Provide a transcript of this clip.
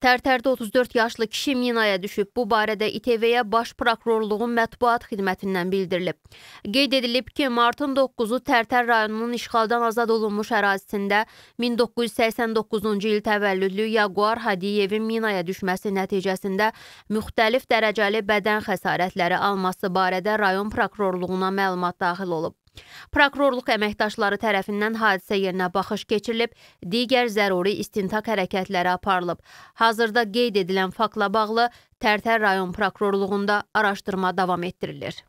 Tərtərdə 34 yaşlı kişi minaya düşüb. Bu barədə İTV-yə Baş Prokurorluğun mətbuat xidmətindən bildirilib. Qeyd edilib ki, martın 9-u Tərtər rayonunun işğaldan azad olunmuş ərazisində 1989-cu il təvəllüdlü Yaquar Hadiyevin minaya düşməsi nəticəsində müxtəlif dərəcəli bədən xəsarətləri alması barədə rayon prokurorluğuna məlumat daxil olub. Prokurorluq əməkdaşları tərəfindən hadisə yerinə baxış keçirilib, digər zəruri istintaq hərəkətləri aparılıb. Hazırda qeyd edilən faktla bağlı Tərtər rayon prokurorluğunda araşdırma davam etdirilir.